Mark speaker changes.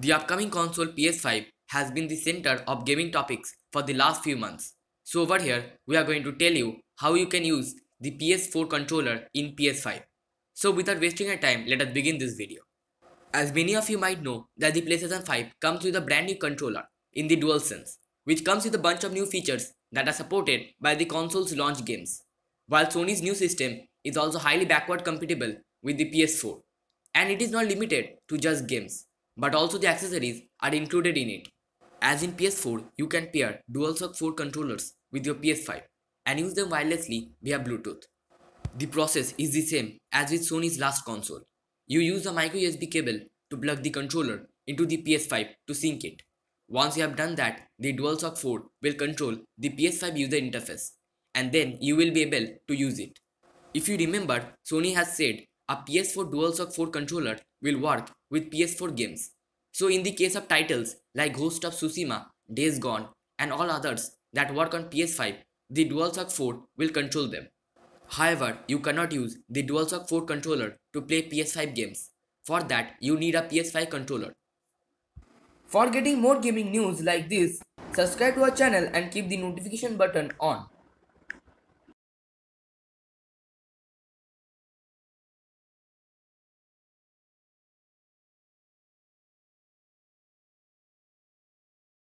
Speaker 1: The upcoming console PS5 has been the center of gaming topics for the last few months. So over here, we are going to tell you how you can use the PS4 controller in PS5. So without wasting your time, let us begin this video. As many of you might know that the PlayStation 5 comes with a brand new controller in the DualSense, which comes with a bunch of new features that are supported by the console's launch games. While Sony's new system is also highly backward compatible with the PS4, and it is not limited to just games but also the accessories are included in it. As in PS4, you can pair DualShock 4 controllers with your PS5 and use them wirelessly via Bluetooth. The process is the same as with Sony's last console. You use a micro USB cable to plug the controller into the PS5 to sync it. Once you have done that, the DualShock 4 will control the PS5 user interface and then you will be able to use it. If you remember, Sony has said a PS4 DualShock 4 controller will work with PS4 games. So in the case of titles like Ghost of Tsushima, Days Gone, and all others that work on PS5, the DualShock 4 will control them. However, you cannot use the DualShock 4 controller to play PS5 games. For that, you need a PS5 controller. For getting more gaming news like this, subscribe to our channel and keep the notification button on.